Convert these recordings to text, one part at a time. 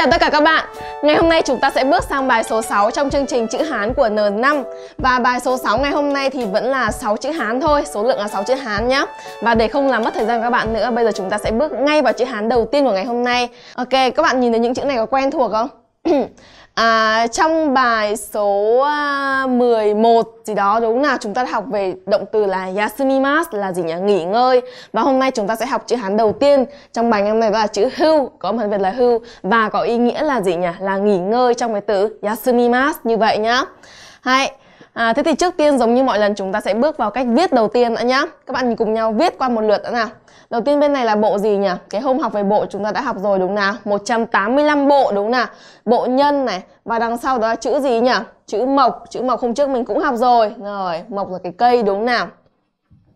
chào tất cả các bạn Ngày hôm nay chúng ta sẽ bước sang bài số 6 trong chương trình chữ Hán của N5 Và bài số 6 ngày hôm nay thì vẫn là 6 chữ Hán thôi Số lượng là 6 chữ Hán nhé Và để không làm mất thời gian các bạn nữa Bây giờ chúng ta sẽ bước ngay vào chữ Hán đầu tiên của ngày hôm nay Ok, các bạn nhìn thấy những chữ này có quen thuộc không? Ừ. À, trong bài số 11 à, gì đó đúng nào chúng ta học về động từ là yasumimas là gì nhỉ? Nghỉ ngơi. Và hôm nay chúng ta sẽ học chữ Hán đầu tiên trong bài ngày hôm nay đó là chữ hưu, có một việt là hưu và có ý nghĩa là gì nhỉ? Là nghỉ ngơi trong cái từ yasumimas như vậy nhá. Hay, à, thế thì trước tiên giống như mọi lần chúng ta sẽ bước vào cách viết đầu tiên đã nhá các bạn cùng nhau viết qua một lượt đã nào đầu tiên bên này là bộ gì nhỉ cái hôm học về bộ chúng ta đã học rồi đúng nào 185 bộ đúng nào bộ nhân này và đằng sau đó là chữ gì nhỉ chữ mộc chữ mộc hôm trước mình cũng học rồi rồi mộc là cái cây đúng nào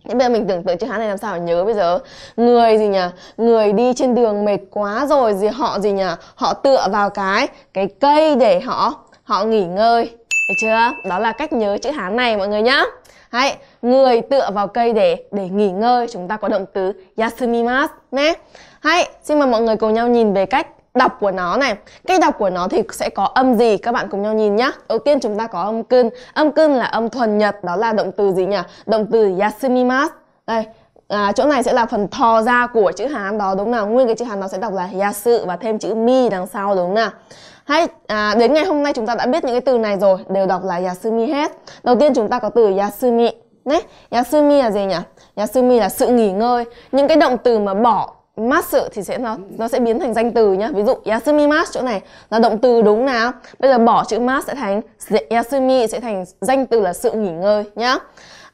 Thế bây giờ mình tưởng tượng chữ Hán này làm sao mà nhớ bây giờ Người gì nhỉ Người đi trên đường mệt quá rồi gì Họ gì nhỉ Họ tựa vào cái Cái cây để họ Họ nghỉ ngơi được chưa? Đó là cách nhớ chữ Hán này mọi người nhá. Hãy người tựa vào cây để để nghỉ ngơi chúng ta có động từ yasumimasu nhé. Hãy xin mời mọi người cùng nhau nhìn về cách đọc của nó này Cách đọc của nó thì sẽ có âm gì các bạn cùng nhau nhìn nhá Đầu tiên chúng ta có âm cưng Âm cưng là âm thuần nhật đó là động từ gì nhỉ? Động từ yasumimasu Đây, à, chỗ này sẽ là phần thò ra của chữ Hán đó đúng nào nguyên cái chữ Hán đó sẽ đọc là ya sự và thêm chữ mi đằng sau đúng nào Hay à, đến ngày hôm nay chúng ta đã biết những cái từ này rồi đều đọc là yasumi hết đầu tiên chúng ta có từ yasumi đấy yasumi là gì nhỉ yasumi là sự nghỉ ngơi những cái động từ mà bỏ mát sự thì sẽ nó nó sẽ biến thành danh từ nhá ví dụ yasumi mas chỗ này là động từ đúng nào bây giờ bỏ chữ mas sẽ thành yasumi sẽ thành danh từ là sự nghỉ ngơi nhá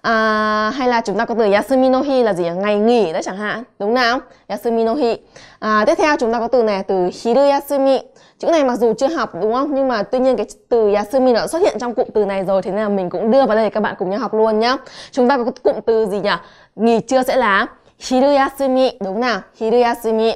à, hay là chúng ta có từ yasuminohi là gì ngày nghỉ đấy chẳng hạn đúng nào yasuminohi à, tiếp theo chúng ta có từ này từ hiru yasumi chữ này mặc dù chưa học đúng không nhưng mà tuy nhiên cái từ yasumi nó xuất hiện trong cụm từ này rồi thế nên là mình cũng đưa vào đây để các bạn cùng nhau học luôn nhá chúng ta có cụm từ gì nhỉ nghỉ trưa sẽ là hiru yasumi đúng nào hiru yasumi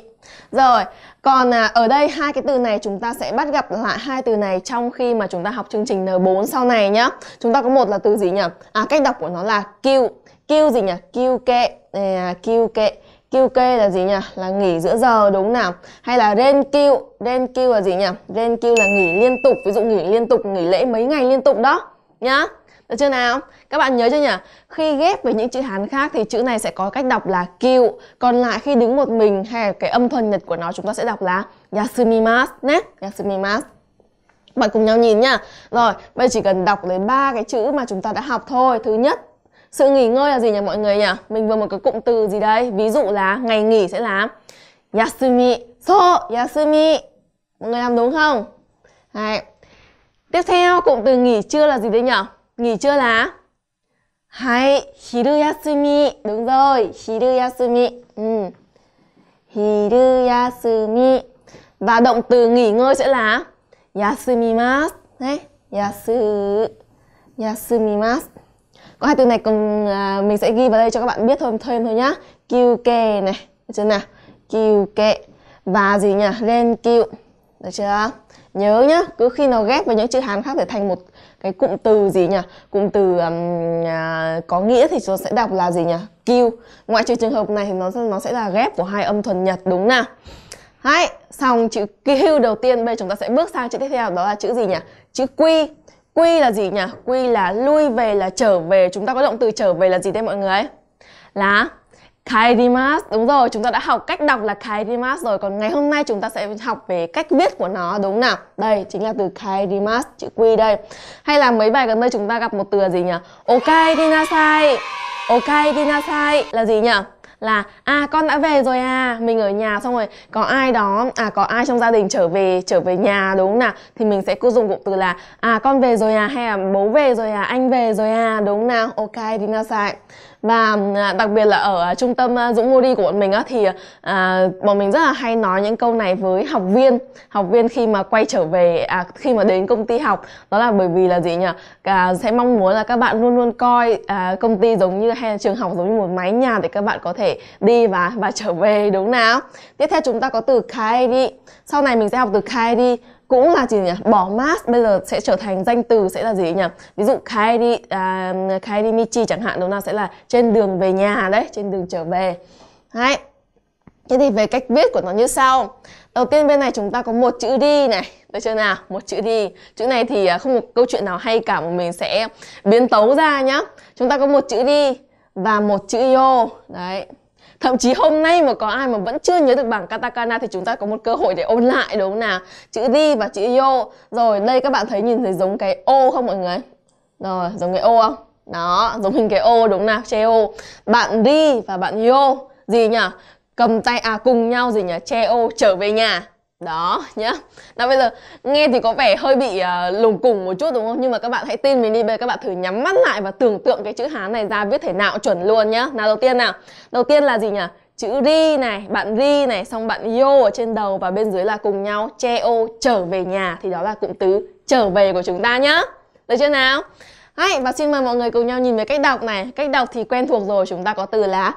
rồi, còn à, ở đây hai cái từ này chúng ta sẽ bắt gặp lại hai từ này trong khi mà chúng ta học chương trình N4 sau này nhá. Chúng ta có một là từ gì nhỉ? À cách đọc của nó là kêu kêu gì nhỉ? kêu kệ. À, kêu kệ. kêu kê là gì nhỉ? Là nghỉ giữa giờ đúng nào? Hay là ren kêu ren kêu là gì nhỉ? Ren kêu là nghỉ liên tục, ví dụ nghỉ liên tục, nghỉ lễ mấy ngày liên tục đó nhá. Được chưa nào? Các bạn nhớ chưa nhỉ? Khi ghép với những chữ Hán khác thì chữ này sẽ có cách đọc là kiệu. Còn lại khi đứng một mình hay cái âm thuần nhật của nó chúng ta sẽ đọc là yasumimasu nhé. Yasumimasu. Bạn cùng nhau nhìn nhá. Rồi, bây giờ chỉ cần đọc lấy ba cái chữ mà chúng ta đã học thôi. Thứ nhất, sự nghỉ ngơi là gì nhỉ mọi người nhỉ? Mình vừa một cái cụm từ gì đây? Ví dụ là ngày nghỉ sẽ là yasumi. So, yasumi. Mọi người làm đúng không? Đấy. Tiếp theo, cụm từ nghỉ trưa là gì đấy nhỉ? nghỉ trưa là Hai, hiru yasumi. Đúng rồi, hiru yasumi. Ừ. Hiru yasumi. Và động từ nghỉ ngơi sẽ là yasumimasu. Đấy, yasu yasumimasu. Có hai từ này cùng à, mình sẽ ghi vào đây cho các bạn biết thôi thêm thôi nhá. Kyuke này, được chưa nào? Kyuke và gì nhỉ? lên Renkyu. Được chưa? Nhớ nhá, cứ khi nào ghép với những chữ Hán khác để thành một cái cụm từ gì nhỉ cụm từ um, à, có nghĩa thì chúng sẽ đọc là gì nhỉ Q ngoại trừ trường hợp này thì nó nó sẽ là ghép của hai âm thuần nhật đúng nào hãy xong chữ Q đầu tiên bây giờ chúng ta sẽ bước sang chữ tiếp theo đó là chữ gì nhỉ chữ Q Q là gì nhỉ Q là lui về là trở về chúng ta có động từ trở về là gì đây mọi người ấy? là Kairimas, đúng rồi, chúng ta đã học cách đọc là Kairimas rồi Còn ngày hôm nay chúng ta sẽ học về cách viết của nó, đúng nào? Đây, chính là từ Kairimas, chữ quy đây Hay là mấy bài gần đây chúng ta gặp một từ gì nhỉ? Okairinasai Okairinasai là gì nhỉ? là à con đã về rồi à mình ở nhà xong rồi có ai đó à có ai trong gia đình trở về trở về nhà đúng không nào thì mình sẽ cứ dùng cụm từ là à con về rồi à hay là bố về rồi à anh về rồi à đúng không nào ok đi nào sai và à, đặc biệt là ở à, trung tâm à, Dũng Modi của bọn mình á thì bọn mình rất là hay nói những câu này với học viên học viên khi mà quay trở về khi mà đến công ty học đó là bởi vì là gì nhỉ sẽ mong muốn là các bạn luôn luôn coi công ty giống như hay là trường học giống như một mái nhà để các bạn có thể đi và và trở về đúng nào tiếp theo chúng ta có từ khai đi sau này mình sẽ học từ khai đi cũng là gì nhỉ bỏ mask bây giờ sẽ trở thành danh từ sẽ là gì nhỉ ví dụ kai đi uh, kai đi michi chẳng hạn đúng nào sẽ là trên đường về nhà đấy trên đường trở về đấy thế thì về cách viết của nó như sau đầu tiên bên này chúng ta có một chữ đi này được chưa nào một chữ đi chữ này thì à, không một câu chuyện nào hay cả mà mình sẽ biến tấu ra nhá chúng ta có một chữ đi và một chữ yo đấy thậm chí hôm nay mà có ai mà vẫn chưa nhớ được bảng katakana thì chúng ta có một cơ hội để ôn lại đúng không nào chữ đi và chữ yo rồi đây các bạn thấy nhìn thấy giống cái ô không mọi người rồi giống cái ô không đó giống hình cái ô đúng không nào che ô bạn đi và bạn yo gì nhỉ cầm tay à cùng nhau gì nhỉ che ô trở về nhà đó nhá nào bây giờ nghe thì có vẻ hơi bị uh, lùng củng một chút đúng không nhưng mà các bạn hãy tin mình đi bây giờ các bạn thử nhắm mắt lại và tưởng tượng cái chữ hán này ra viết thể nào chuẩn luôn nhá nào đầu tiên nào đầu tiên là gì nhỉ chữ ri này bạn ri này xong bạn yo ở trên đầu và bên dưới là cùng nhau che ô trở về nhà thì đó là cụm từ trở về của chúng ta nhá được chưa nào hay và xin mời mọi người cùng nhau nhìn về cách đọc này cách đọc thì quen thuộc rồi chúng ta có từ là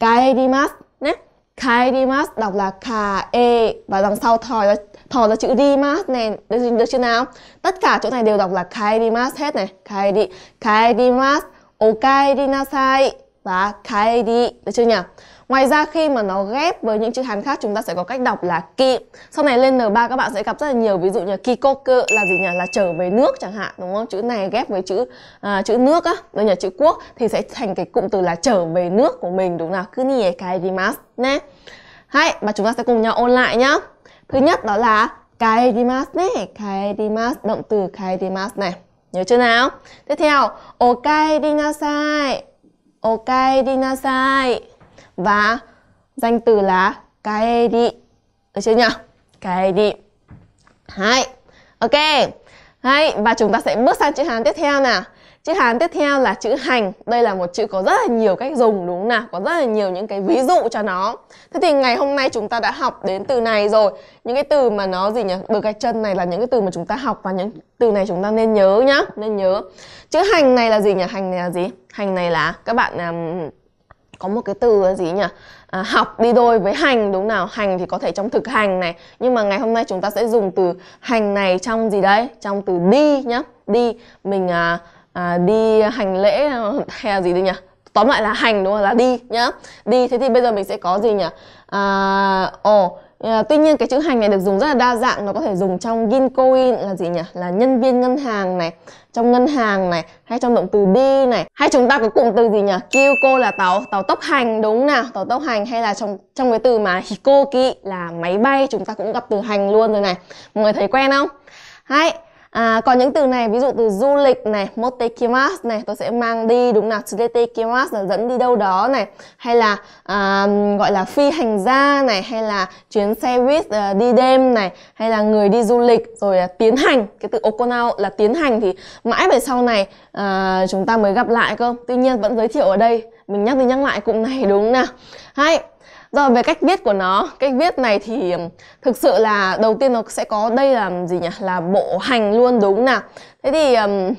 kaidimas nhé Kaidimas đọc là ka e và đằng sau thò ra, thò ra chữ dimas này được, được chưa nào? Tất cả chỗ này đều đọc là kaidimas hết này. Kaidi kaidimas okaedi nasai và kaidi được chưa nhỉ? Ngoài ra khi mà nó ghép với những chữ Hán khác chúng ta sẽ có cách đọc là kỵ Sau này lên N3 các bạn sẽ gặp rất là nhiều ví dụ như kikoku là gì nhỉ? Là trở về nước chẳng hạn đúng không? Chữ này ghép với chữ à, chữ nước á, đó nhỉ chữ quốc thì sẽ thành cái cụm từ là trở về nước của mình đúng nào? Kuni e kaerimasu nè. Hay, và chúng ta sẽ cùng nhau ôn lại nhá. Thứ nhất đó là kaerimasu ne, kaerimasu động từ kaerimasu này. Nhớ chưa nào? Tiếp theo, okaerinasai. Okaerinasai và danh từ là kaeri. Được chưa nhỉ? Kaeri. Hai. Ok. Hai và chúng ta sẽ bước sang chữ hán tiếp theo nào. Chữ hán tiếp theo là chữ hành. Đây là một chữ có rất là nhiều cách dùng đúng không nào? Có rất là nhiều những cái ví dụ cho nó. Thế thì ngày hôm nay chúng ta đã học đến từ này rồi. Những cái từ mà nó gì nhỉ? Được cái chân này là những cái từ mà chúng ta học và những từ này chúng ta nên nhớ nhá, nên nhớ. Chữ hành này là gì nhỉ? Hành này là gì? Hành này là các bạn um, có một cái từ gì nhỉ à, học đi đôi với hành đúng nào hành thì có thể trong thực hành này nhưng mà ngày hôm nay chúng ta sẽ dùng từ hành này trong gì đấy trong từ đi nhá đi mình à, à, đi hành lễ hay là gì đấy nhỉ tóm lại là hành đúng không là đi nhá đi thế thì bây giờ mình sẽ có gì nhỉ à, ồ oh, Ờ, tuy nhiên cái chữ hành này được dùng rất là đa dạng, nó có thể dùng trong ginkoin là gì nhỉ? Là nhân viên ngân hàng này, trong ngân hàng này, hay trong động từ đi này, hay chúng ta có cụm từ gì nhỉ? Kyoko là tàu, tàu tốc hành đúng nào? Tàu tốc hành hay là trong trong cái từ mà hikoki là máy bay chúng ta cũng gặp từ hành luôn rồi này. Mọi người thấy quen không? Hay À, còn những từ này ví dụ từ du lịch này, motekimasu này, tôi sẽ mang đi đúng nào, tsuretekimasu là dẫn đi đâu đó này, hay là à, gọi là phi hành gia này, hay là chuyến xe buýt à, đi đêm này, hay là người đi du lịch rồi à, tiến hành, cái từ okonao là tiến hành thì mãi về sau này à, chúng ta mới gặp lại cơ. Tuy nhiên vẫn giới thiệu ở đây, mình nhắc đi nhắc lại cụm này đúng nào. Hay rồi về cách viết của nó, cách viết này thì thực sự là đầu tiên nó sẽ có đây là gì nhỉ? Là bộ hành luôn đúng nào. Thế thì um,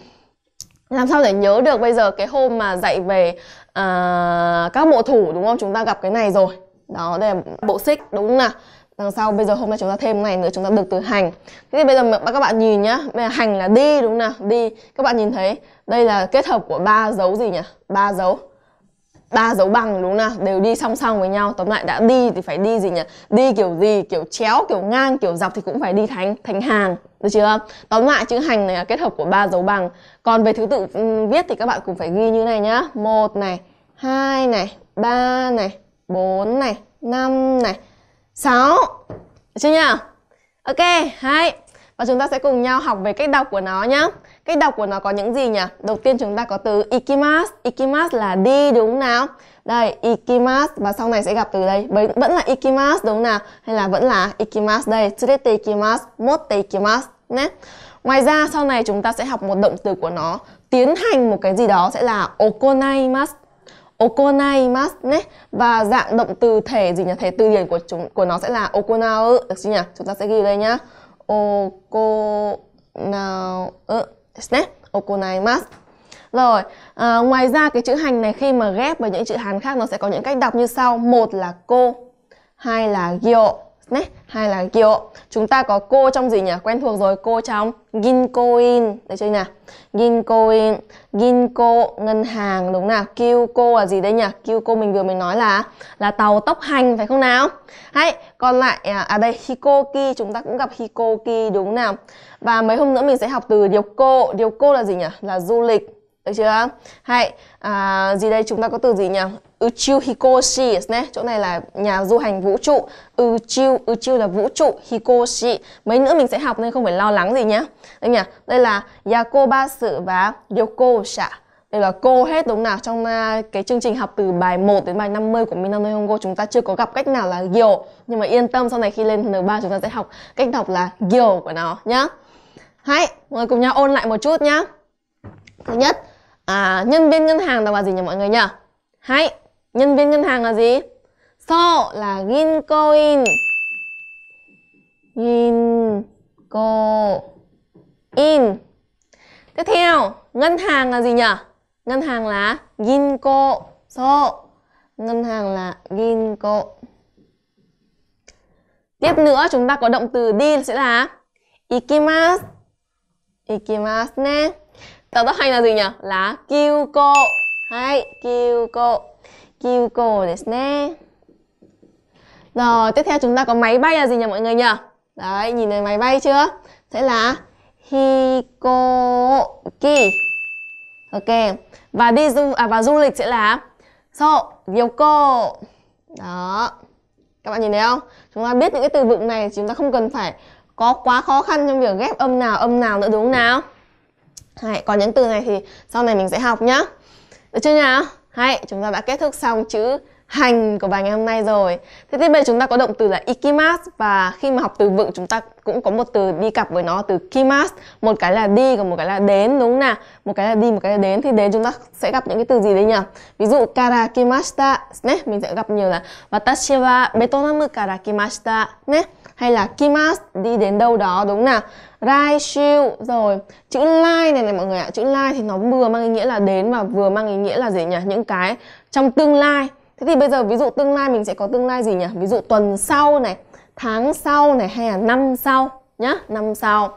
làm sao để nhớ được bây giờ cái hôm mà dạy về uh, các bộ thủ đúng không? Chúng ta gặp cái này rồi. Đó đây là bộ xích đúng không nào? Đằng sau bây giờ hôm nay chúng ta thêm này nữa chúng ta được từ hành. Thế thì bây giờ các bạn nhìn nhá, bây giờ hành là đi đúng không nào? Đi. Các bạn nhìn thấy đây là kết hợp của ba dấu gì nhỉ? Ba dấu ba dấu bằng đúng là đều đi song song với nhau tóm lại đã đi thì phải đi gì nhỉ đi kiểu gì kiểu chéo kiểu ngang kiểu dọc thì cũng phải đi thành thành hàng được chưa tóm lại chữ hành này là kết hợp của ba dấu bằng còn về thứ tự ừ, viết thì các bạn cũng phải ghi như này nhá một này hai này ba này bốn này năm này sáu được chưa nhỉ? ok hai và chúng ta sẽ cùng nhau học về cách đọc của nó nhá Cách đọc của nó có những gì nhỉ? Đầu tiên chúng ta có từ ikimasu. Ikimasu là đi đúng nào? Đây, ikimasu và sau này sẽ gặp từ đây. Vẫn là ikimasu đúng nào? Hay là vẫn là ikimasu đây. Tsurete ikimasu, motte ikimasu. Nè. Ngoài ra sau này chúng ta sẽ học một động từ của nó tiến hành một cái gì đó sẽ là okonaimasu okonaimasu ne và dạng động từ thể gì nhỉ? Thể từ điển của chúng của nó sẽ là okonau được chưa nhỉ? Chúng ta sẽ ghi đây nhá. okonau ですね。okonaimasu. Rồi, à, ngoài ra cái chữ hành này khi mà ghép với những chữ Hán khác nó sẽ có những cách đọc như sau. Một là cô, hai là gyo, ne hay là kyo. Chúng ta có cô trong gì nhỉ? Quen thuộc rồi, cô trong ginkoin. đây chơi nào. Ginkoin, ginko ngân hàng đúng nào? cô là gì đây nhỉ? cô mình vừa mới nói là là tàu tốc hành phải không nào? Hay còn lại à, à đây hikoki chúng ta cũng gặp hikoki đúng nào? Và mấy hôm nữa mình sẽ học từ điều cô. Điều cô là gì nhỉ? Là du lịch được chưa? Hay à, gì đây chúng ta có từ gì nhỉ? Uchiu nhé. Chỗ này là nhà du hành vũ trụ. Uchiu, Uchiu là vũ trụ, Hikoshi. Mấy nữa mình sẽ học nên không phải lo lắng gì nhé. Đây nhỉ? Đây là Yakobasu và Yoko Đây là cô hết đúng nào trong à, cái chương trình học từ bài 1 đến bài 50 của Minano Hongo chúng ta chưa có gặp cách nào là gyo nhưng mà yên tâm sau này khi lên N3 chúng ta sẽ học cách đọc là gyo của nó nhá. Hãy mọi người cùng nhau ôn lại một chút nhá. Thứ nhất, à, nhân viên ngân hàng là gì nhỉ mọi người nhỉ? Hãy Nhân viên ngân hàng là gì? So là coin Ginkoin Ginkoin Tiếp theo, ngân hàng là gì nhỉ? Ngân hàng là Ginko So Ngân hàng là Ginko Tiếp nữa, chúng ta có động từ đi sẽ là ikimas ikimas ne Tạo tác hành là gì nhỉ? Là Kyuko Hay, Kyuko Kyuko cool ですね Rồi, tiếp theo chúng ta có máy bay là gì nhỉ mọi người nhỉ? Đấy, nhìn thấy máy bay chưa? Sẽ là Hikoki Ok Và đi du à, và du lịch sẽ là So, Yoko Đó Các bạn nhìn thấy không? Chúng ta biết những cái từ vựng này Chúng ta không cần phải có quá khó khăn trong việc ghép âm nào âm nào nữa đúng không nào? Hay còn những từ này thì sau này mình sẽ học nhá Được chưa nào? Hay, chúng ta đã kết thúc xong chữ hành của bài ngày hôm nay rồi. Thế thì bây chúng ta có động từ là ikimasu và khi mà học từ vựng chúng ta cũng có một từ đi cặp với nó từ kimas một cái là đi còn một cái là đến đúng không nào? Một cái là đi, một cái là đến thì đến chúng ta sẽ gặp những cái từ gì đấy nhỉ? Ví dụ kara kimashita, mình sẽ gặp nhiều là watashi wa Betonamu kara kimashita, né hay là kimas đi đến đâu đó đúng nào rai shiu rồi chữ lai này này mọi người ạ chữ lai thì nó vừa mang ý nghĩa là đến và vừa mang ý nghĩa là gì nhỉ những cái trong tương lai thế thì bây giờ ví dụ tương lai mình sẽ có tương lai gì nhỉ ví dụ tuần sau này tháng sau này hay là năm sau nhá năm sau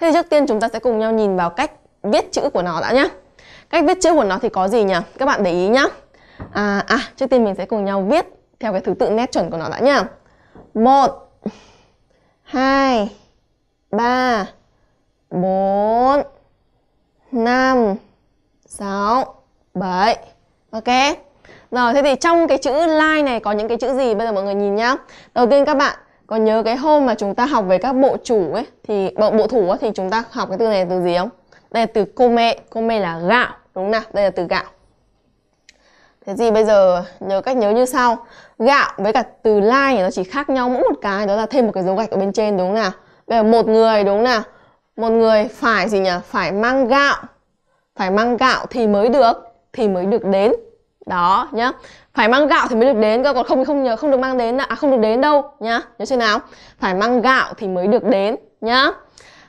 thế thì trước tiên chúng ta sẽ cùng nhau nhìn vào cách viết chữ của nó đã nhá cách viết chữ của nó thì có gì nhỉ các bạn để ý nhá à, à trước tiên mình sẽ cùng nhau viết theo cái thứ tự nét chuẩn của nó đã nhá một hai ba bốn năm sáu bảy Ok Rồi thế thì trong cái chữ line này có những cái chữ gì Bây giờ mọi người nhìn nhá Đầu tiên các bạn có nhớ cái hôm mà chúng ta học về các bộ chủ ấy thì bộ, bộ thủ ấy, thì chúng ta học cái từ này từ gì không? Đây là từ mẹ. come, mẹ là gạo, đúng không nào? Đây là từ gạo. Thế thì bây giờ nhớ cách nhớ như sau Gạo với cả từ lai nó chỉ khác nhau mỗi một cái Đó là thêm một cái dấu gạch ở bên trên đúng không nào Bây giờ một người đúng không nào Một người phải gì nhỉ Phải mang gạo Phải mang gạo thì mới được Thì mới được đến Đó nhá Phải mang gạo thì mới được đến cơ Còn không không nhớ không được mang đến À không được đến đâu nhá Nhớ chưa nào Phải mang gạo thì mới được đến nhá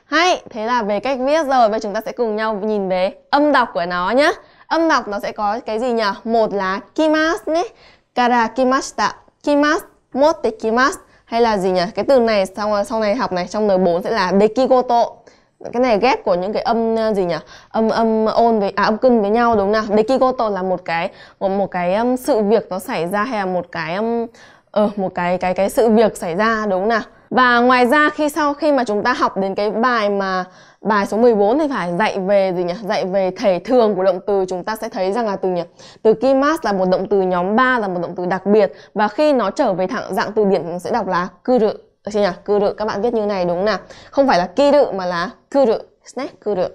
Hay Thế là về cách viết rồi Bây giờ chúng ta sẽ cùng nhau nhìn về âm đọc của nó nhá âm đọc nó sẽ có cái gì nhỉ một là kimas ne kara kimashita kimas motte kimas hay là gì nhỉ cái từ này sau sau này học này trong n4 sẽ là dekigoto cái này ghép của những cái âm ờ, gì nhỉ âm âm ôn với à âm cưng với nhau đúng không nào dekigoto là một cái một một cái um, sự việc nó xảy ra hay là một cái um, ờ một cái cái cái sự việc xảy ra đúng không nào và ngoài ra khi sau khi mà chúng ta học đến cái bài mà bài số 14 thì phải dạy về gì nhỉ? Dạy về thể thường của động từ chúng ta sẽ thấy rằng là từ nhỉ? Từ key mask là một động từ nhóm 3 là một động từ đặc biệt và khi nó trở về thẳng dạng từ điển sẽ đọc là cư rự. chưa nhỉ? Cư rự các bạn viết như này đúng không nào? Không phải là ki rự mà là cư rự, snack cư rự.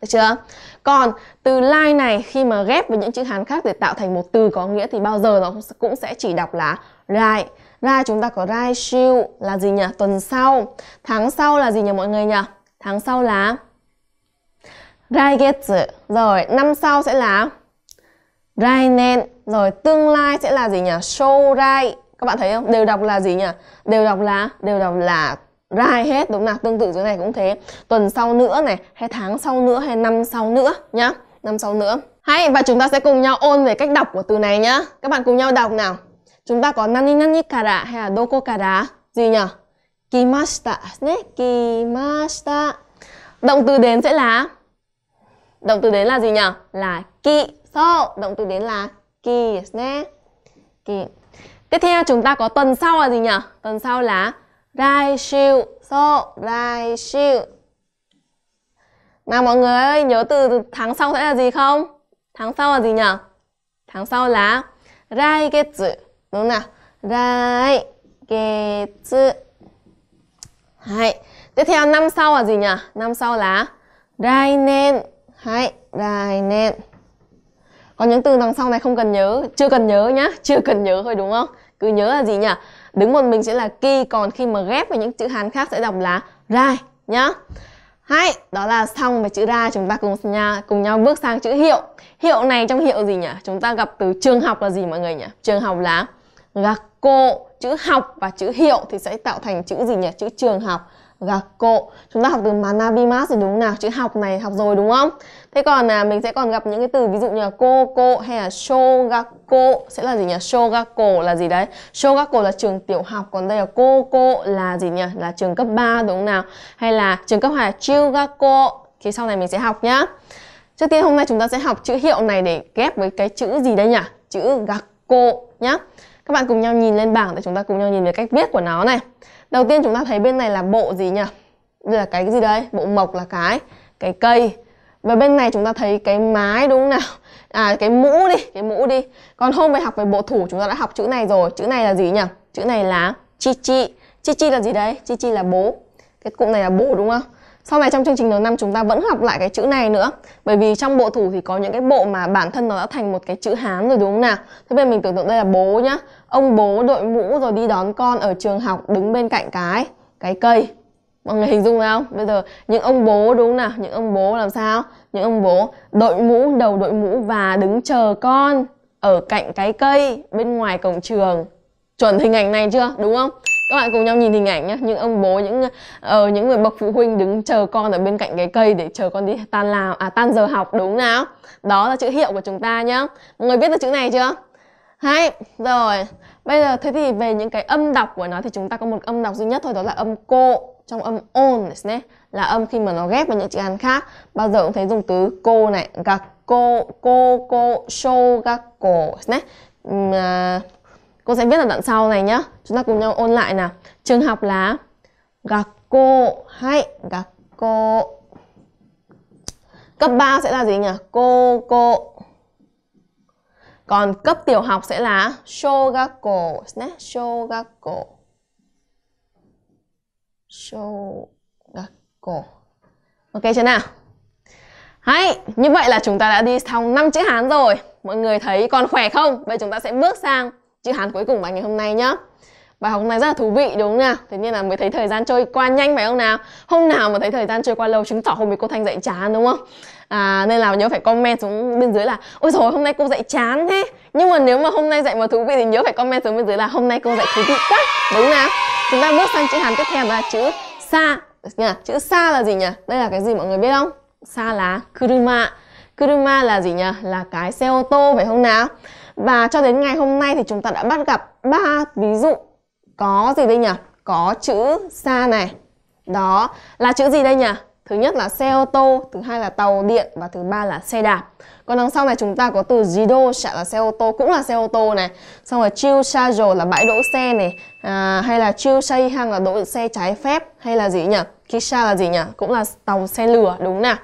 Được chưa? Còn từ line này khi mà ghép với những chữ Hán khác để tạo thành một từ có nghĩa thì bao giờ nó cũng sẽ chỉ đọc là like Rai chúng ta có rai siêu là gì nhỉ tuần sau tháng sau là gì nhỉ mọi người nhỉ tháng sau là rai getsu rồi năm sau sẽ là rai nen rồi tương lai sẽ là gì nhỉ show rai các bạn thấy không đều đọc là gì nhỉ đều đọc là đều đọc là rai hết đúng nào? tương tự chỗ này cũng thế tuần sau nữa này hay tháng sau nữa hay năm sau nữa nhá năm sau nữa hay và chúng ta sẽ cùng nhau ôn về cách đọc của từ này nhá các bạn cùng nhau đọc nào chúng ta có nani nani kara hay là doko kara gì nhỉ? Kimashita nhé. Kimashita. Động từ đến sẽ là động từ đến là gì nhỉ? Là ki so. Động từ đến là ki nhé. Ki. Tiếp theo chúng ta có tuần sau là gì nhỉ? Tuần sau là rai shiu so rai shiu. Nào mọi người ơi, nhớ từ tháng sau sẽ là gì không? Tháng sau là gì nhỉ? Tháng sau là rai getsu đúng không nào rai kê zi Hai. tiếp theo năm sau là gì nhỉ năm sau là rai nên Hai. rai nên còn những từ đằng sau này không cần nhớ chưa cần nhớ nhá chưa cần nhớ thôi đúng không cứ nhớ là gì nhỉ đứng một mình sẽ là ki còn khi mà ghép với những chữ hán khác sẽ đọc là rai nhá Hai, đó là xong về chữ ra chúng ta cùng nha, cùng nhau bước sang chữ hiệu. Hiệu này trong hiệu gì nhỉ? Chúng ta gặp từ trường học là gì mọi người nhỉ? Trường học là gakko chữ học và chữ hiệu thì sẽ tạo thành chữ gì nhỉ chữ trường học gakko chúng ta học từ manabimas thì đúng không nào chữ học này học rồi đúng không thế còn là mình sẽ còn gặp những cái từ ví dụ như là koko hay là shogakko sẽ là gì nhỉ shogakko là gì đấy shogakko là trường tiểu học còn đây là koko là gì nhỉ là trường cấp 3 đúng không nào hay là trường cấp hai chugakko thì sau này mình sẽ học nhá trước tiên hôm nay chúng ta sẽ học chữ hiệu này để ghép với cái chữ gì đây nhỉ chữ gakko nhá các bạn cùng nhau nhìn lên bảng để chúng ta cùng nhau nhìn về cách viết của nó này. Đầu tiên chúng ta thấy bên này là bộ gì nhỉ? Đây là cái gì đây? Bộ mộc là cái, cái cây. Và bên này chúng ta thấy cái mái đúng không nào? À cái mũ đi, cái mũ đi. Còn hôm về học về bộ thủ chúng ta đã học chữ này rồi. Chữ này là gì nhỉ? Chữ này là chi chi. Chi chi là gì đấy? Chi chi là bố. Cái cụm này là bố đúng không? sau này trong chương trình đầu năm chúng ta vẫn học lại cái chữ này nữa bởi vì trong bộ thủ thì có những cái bộ mà bản thân nó đã thành một cái chữ Hán rồi đúng không nào thế bây giờ mình tưởng tượng đây là bố nhá ông bố đội mũ rồi đi đón con ở trường học đứng bên cạnh cái cái cây mọi người hình dung ra không bây giờ những ông bố đúng không nào những ông bố làm sao những ông bố đội mũ đầu đội mũ và đứng chờ con ở cạnh cái cây bên ngoài cổng trường chuẩn hình ảnh này chưa đúng không các bạn cùng nhau nhìn hình ảnh nhá những ông bố những uh, những người bậc phụ huynh đứng chờ con ở bên cạnh cái cây để chờ con đi tan làm à tan giờ học đúng nào đó là chữ hiệu của chúng ta nhá mọi người biết được chữ này chưa hay rồi bây giờ thế thì về những cái âm đọc của nó thì chúng ta có một âm đọc duy nhất thôi đó là âm cô trong âm on này là âm khi mà nó ghép vào những chữ hàn khác bao giờ cũng thấy dùng từ cô này gạc cô cô cô show gạc cổ này Cô sẽ viết ở đoạn sau này nhé. Chúng ta cùng nhau ôn lại nào. Trường học là gakko. Hay gakko. Cấp 3 sẽ là gì nhỉ? Cô cô. Còn cấp tiểu học sẽ là nhé Shogakko. Shogakko. Ok chưa nào? Hay, như vậy là chúng ta đã đi xong 5 chữ Hán rồi. Mọi người thấy còn khỏe không? Bây chúng ta sẽ bước sang chữ Hán cuối cùng bài ngày hôm nay nhá. Bài học hôm nay rất là thú vị đúng không nào? Thế nên là mới thấy thời gian trôi qua nhanh phải không nào? Hôm nào mà thấy thời gian trôi qua lâu chứng tỏ hôm bị cô Thanh dạy chán đúng không? À, nên là nhớ phải comment xuống bên dưới là Ôi rồi hôm nay cô dạy chán thế Nhưng mà nếu mà hôm nay dạy mà thú vị thì nhớ phải comment xuống bên dưới là Hôm nay cô dạy thú vị quá Đúng nào? Chúng ta bước sang chữ Hàn tiếp theo là chữ Sa nhỉ? Chữ Sa là gì nhỉ? Đây là cái gì mọi người biết không? Sa là kuruma Kuruma là gì nhỉ? Là cái xe ô tô phải không nào? Và cho đến ngày hôm nay thì chúng ta đã bắt gặp ba ví dụ có gì đây nhỉ? Có chữ xa này. Đó, là chữ gì đây nhỉ? Thứ nhất là xe ô tô, thứ hai là tàu điện và thứ ba là xe đạp. Còn đằng sau này chúng ta có từ Jido chả là xe ô tô, cũng là xe ô tô này. Xong rồi Chiu Shajo là bãi đỗ xe này. À, hay là Chiu hang là đỗ xe trái phép. Hay là gì nhỉ? Kisha là gì nhỉ? Cũng là tàu xe lửa, đúng nào?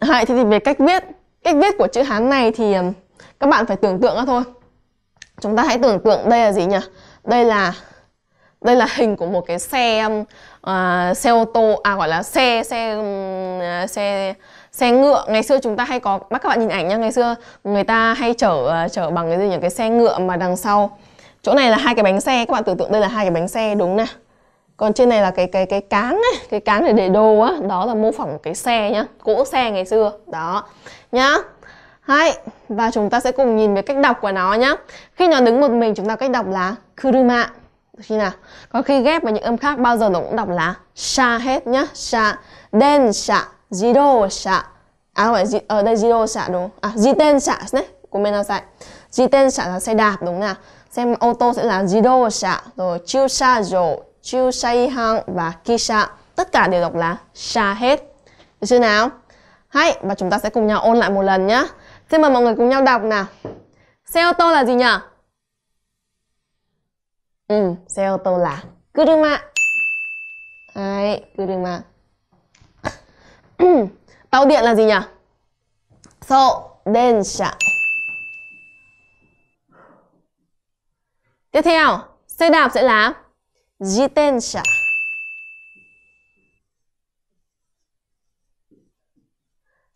Vậy thì về cách viết. Cách viết của chữ Hán này thì các bạn phải tưởng tượng đó thôi chúng ta hãy tưởng tượng đây là gì nhỉ đây là đây là hình của một cái xe uh, xe ô tô à gọi là xe xe um, xe xe ngựa ngày xưa chúng ta hay có bắt các bạn nhìn ảnh nha ngày xưa người ta hay chở uh, chở bằng cái gì nhỉ cái xe ngựa mà đằng sau chỗ này là hai cái bánh xe các bạn tưởng tượng đây là hai cái bánh xe đúng nè còn trên này là cái cái cái cán ấy, cái cán để để đồ á đó là mô phỏng cái xe nhá cỗ xe ngày xưa đó nhá Hai, và chúng ta sẽ cùng nhìn về cách đọc của nó nhé. Khi nó đứng một mình chúng ta cách đọc là kuruma. Được chưa nào? có khi ghép vào những âm khác bao giờ nó cũng đọc là sha hết nhá. Sha, den sha, jiro sha. À không phải, ở ờ, đây jiro sha đúng không? À, jiten sha đấy. Của mình là dạy. Jiten sha là xe đạp đúng không nào? Xem ô tô sẽ là jiro sha, rồi chiu sha rồ, chiu sha hang và kisha Tất cả đều đọc là sha hết. Được chưa nào? Hay, và chúng ta sẽ cùng nhau ôn lại một lần nhé. Xin mời mọi người cùng nhau đọc nào. Xe ô tô là gì nhở Ừ, xe ô tô là kuruma. Đấy, kuruma. Tàu điện là gì nhở So, densha. Tiếp theo, xe đạp sẽ là jitensha.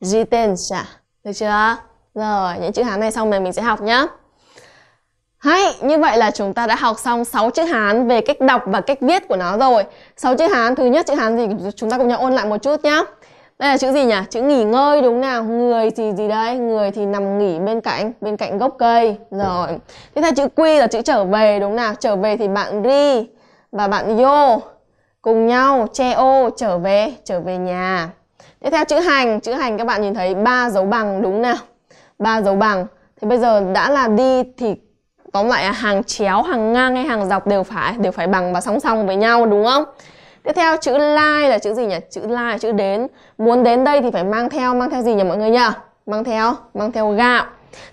Jitensha. Được chưa? Rồi, những chữ Hán này xong này mình sẽ học nhá. Hay, như vậy là chúng ta đã học xong 6 chữ Hán về cách đọc và cách viết của nó rồi. 6 chữ Hán, thứ nhất chữ Hán gì chúng ta cùng nhau ôn lại một chút nhá. Đây là chữ gì nhỉ? Chữ nghỉ ngơi đúng nào? Người thì gì đây Người thì nằm nghỉ bên cạnh, bên cạnh gốc cây. Rồi. Tiếp theo chữ quy là chữ trở về đúng nào? Trở về thì bạn ri và bạn yo cùng nhau che ô trở về, trở về nhà. Tiếp theo chữ hành, chữ hành các bạn nhìn thấy ba dấu bằng đúng nào? ba dấu bằng thì bây giờ đã là đi thì tóm lại là hàng chéo hàng ngang hay hàng dọc đều phải đều phải bằng và song song với nhau đúng không tiếp theo chữ like là chữ gì nhỉ chữ like là chữ đến muốn đến đây thì phải mang theo mang theo gì nhỉ mọi người nhỉ mang theo mang theo gạo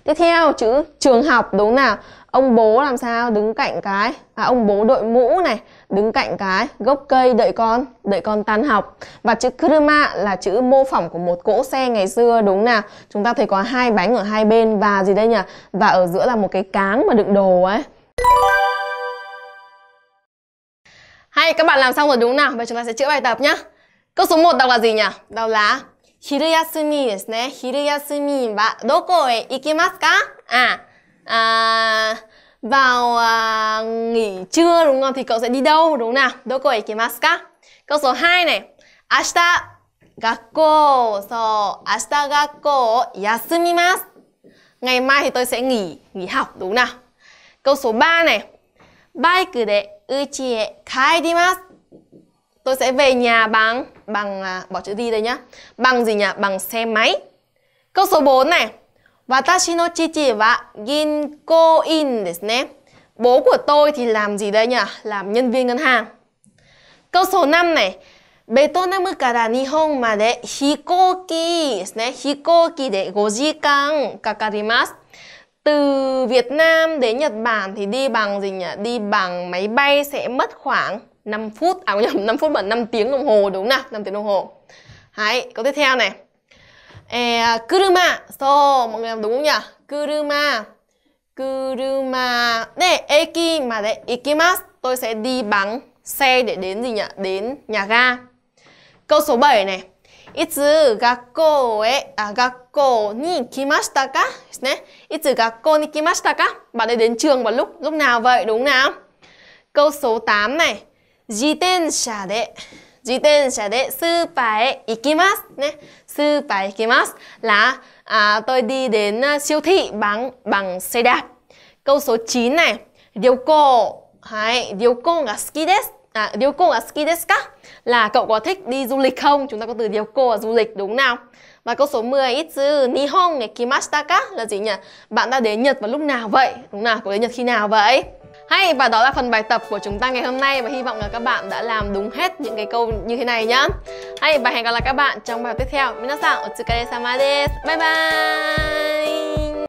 tiếp theo chữ trường học đúng nào ông bố làm sao đứng cạnh cái à, ông bố đội mũ này đứng cạnh cái gốc cây đợi con, đợi con tan học. Và chữ kuruma là chữ mô phỏng của một cỗ xe ngày xưa đúng nào? Chúng ta thấy có hai bánh ở hai bên và gì đây nhỉ? Và ở giữa là một cái cáng mà đựng đồ ấy. Hay các bạn làm xong rồi đúng nào? Bây chúng ta sẽ chữa bài tập nhá. Câu số 1 đọc là gì nhỉ? Đọc là 昼休みですね。昼休みはどこへ行きますかあ、あー、vào à, nghỉ trưa đúng không? Thì cậu sẽ đi đâu đúng nào? cô ấy ikimasu ka? Câu số 2 này. Ashita gakko. So, ashita gakko yasumimasu. Ngày mai thì tôi sẽ nghỉ nghỉ học đúng nào? Câu số 3 này. Bike de uchi e kaerimasu. Tôi sẽ về nhà bằng bằng à, bỏ chữ đi đây nhá. Bằng gì nhỉ? Bằng xe máy. Câu số 4 này. Watashi no chichi wa ginkoin desu ne. Bố của tôi thì làm gì đây nhỉ? Làm nhân viên ngân hàng. Câu số 5 này. Betonamu kara Nihon made hikoki desu ne. Hikoki de 5 jikan kakarimasu. Từ Việt Nam đến Nhật Bản thì đi bằng gì nhỉ? Đi bằng máy bay sẽ mất khoảng 5 phút, à nhầm 5 phút mà 5 tiếng đồng hồ đúng nào, 5 tiếng đồng hồ. Đấy, câu tiếp theo này à, kuruma so mọi người làm đúng không nhỉ kuruma kuruma để eki mà để ikimas tôi sẽ đi bằng xe để đến gì nhỉ đến nhà ga câu số 7 này いつ学校へ、あ、学校に来ましたかですね。いつ学校に来ましたか e, à, Bạn ấy đến trường vào lúc lúc nào vậy đúng nào? Câu số 8 này. 自転車で自転車でスーパーへ行きます。ね。スーパーへ行きます。Là à, tôi đi đến à, siêu thị bằng bằng xe đạp. Câu số 9 này. Điều cô. Hãy, điều cô là ski desu. À, cô là ski desu Là cậu có thích đi du lịch không? Chúng ta có từ điều cô là du lịch đúng nào? Và câu số 10 ít dư Nihon này Kimashita ka là gì nhỉ? Bạn đã đến Nhật vào lúc nào vậy? Đúng nào? Có đến Nhật khi nào vậy? Hay và đó là phần bài tập của chúng ta ngày hôm nay và hy vọng là các bạn đã làm đúng hết những cái câu như thế này nhá. Hay và hẹn gặp lại các bạn trong bài học tiếp theo. Minasan, otsukare sama desu. Bye bye.